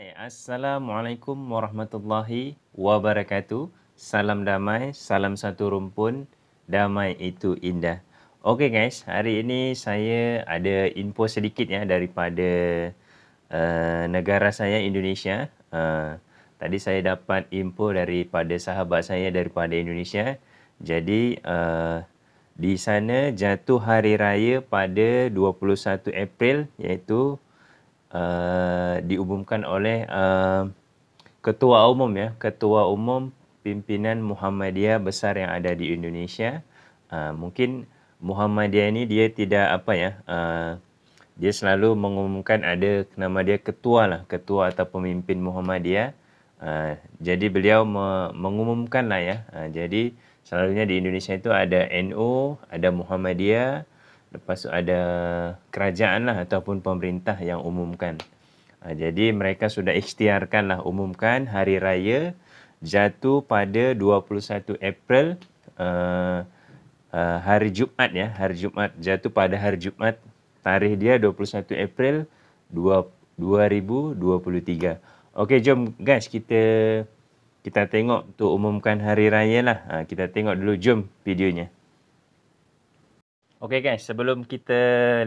Hai, Assalamualaikum Warahmatullahi Wabarakatuh Salam damai, salam satu rumpun Damai itu indah Okay guys, hari ini saya ada info sedikit ya Daripada uh, negara saya Indonesia uh, Tadi saya dapat info daripada sahabat saya daripada Indonesia Jadi uh, di sana jatuh hari raya pada 21 April Iaitu Eh, diumumkan oleh uh, ketua umum ya ketua umum pimpinan Muhammadiyah besar yang ada di Indonesia uh, mungkin Muhammadiyah ini dia tidak apa ya uh, dia selalu mengumumkan ada nama dia ketua lah ketua atau pemimpin Muhammadiyah uh, jadi beliau me- mengumumkan lah ya uh, jadi selalunya di Indonesia itu ada NU ada Muhammadiyah lepas itu ada kerajaan lah ataupun pemerintah yang umumkan. Ah, jadi mereka sudah lah umumkan hari raya jatuh pada 21 April uh, uh, hari Jumaat ya hari Jumaat jatuh pada hari Jumaat tarikh dia 21 April 2, 2023. Okey jom guys kita kita tengok tu umumkan hari raya lah. Ha, kita tengok dulu jom videonya. Okay guys, sebelum kita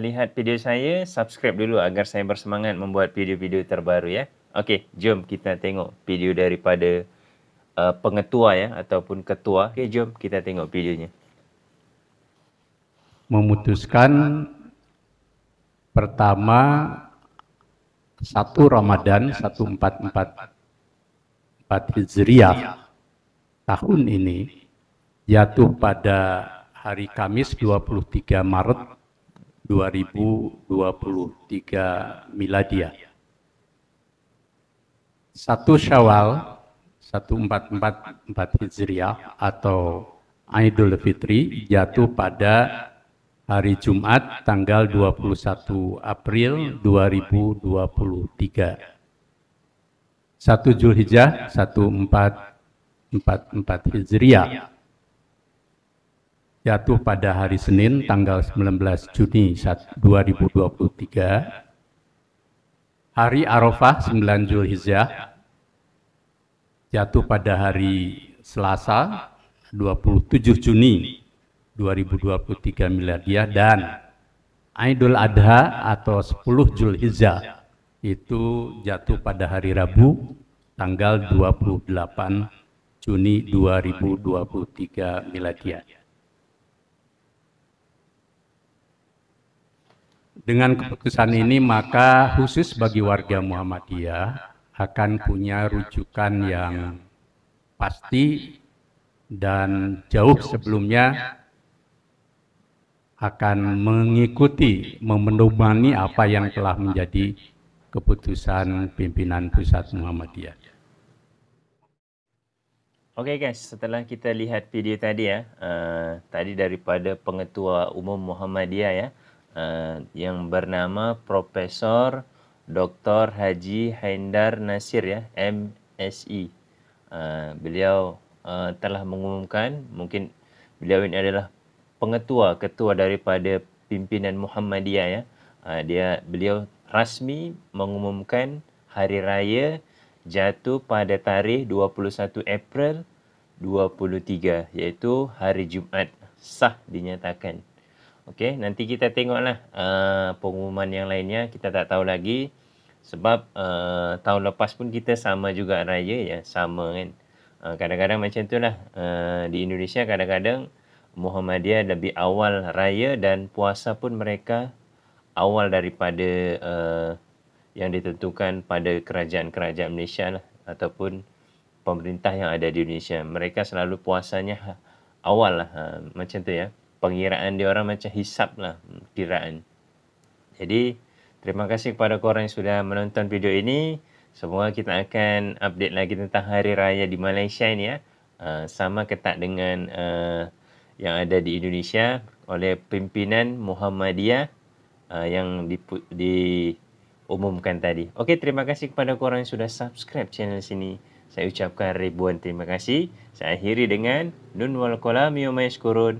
lihat video saya, subscribe dulu agar saya bersemangat membuat video-video terbaru ya. Okay, jom kita tengok video daripada uh, pengetua ya, ataupun ketua. Okay, jom kita tengok videonya. Memutuskan pertama 1 Ramadan 1444 Hijriah tahun ini jatuh pada hari Kamis 23 Maret 2023 Miladia. Satu Syawal 1444 Hijriah atau Idul Fitri jatuh pada hari Jumat tanggal 21 April 2023. 1 Julhijjah 1444 Hijriah jatuh pada hari Senin tanggal 19 Juni 2023 Hari Arafah 9 Zulhijjah jatuh pada hari Selasa 27 Juni 2023 miliardiah dan Idul Adha atau 10 Zulhijjah itu jatuh pada hari Rabu tanggal 28 Juni 2023 miliardiah. Dengan keputusan ini maka khusus bagi warga Muhammadiyah akan punya rujukan yang pasti dan jauh sebelumnya akan mengikuti, memenumani apa yang telah menjadi keputusan pimpinan pusat Muhammadiyah. Okay guys, setelah kita lihat video tadi ya, uh, tadi daripada Pengetua Umum Muhammadiyah ya, Eh, yang bernama Profesor Dr. Haji Haindar Nasir ya, MSI. Uh, e. eh, beliau uh, telah mengumumkan mungkin beliau ini adalah pengetua ketua daripada pimpinan Muhammadiyah ya. Uh, dia beliau rasmi mengumumkan hari raya jatuh pada tarikh 21 April 23 iaitu hari Jumaat sah dinyatakan. Okey, nanti kita tengoklah uh, pengumuman yang lainnya. Kita tak tahu lagi sebab uh, tahun lepas pun kita sama juga raya ya, sama kan. Uh, kadang-kadang macam itulah uh, di Indonesia kadang-kadang Muhammadiyah lebih awal raya dan puasa pun mereka awal daripada uh, yang ditentukan pada kerajaan-kerajaan Malaysia lah, ataupun pemerintah yang ada di Indonesia. Mereka selalu puasanya ha-, awal lah uh, macam tu ya pengiraan dia orang macam hisap lah kiraan. Jadi terima kasih kepada korang yang sudah menonton video ini. Semoga kita akan update lagi tentang hari raya di Malaysia ini ya. Uh, sama ketat dengan uh, yang ada di Indonesia oleh pimpinan Muhammadiyah uh, yang diumumkan di tadi. Okey, terima kasih kepada korang yang sudah subscribe channel sini. Saya ucapkan ribuan terima kasih. Saya akhiri dengan nun wal qalam yumayskurun.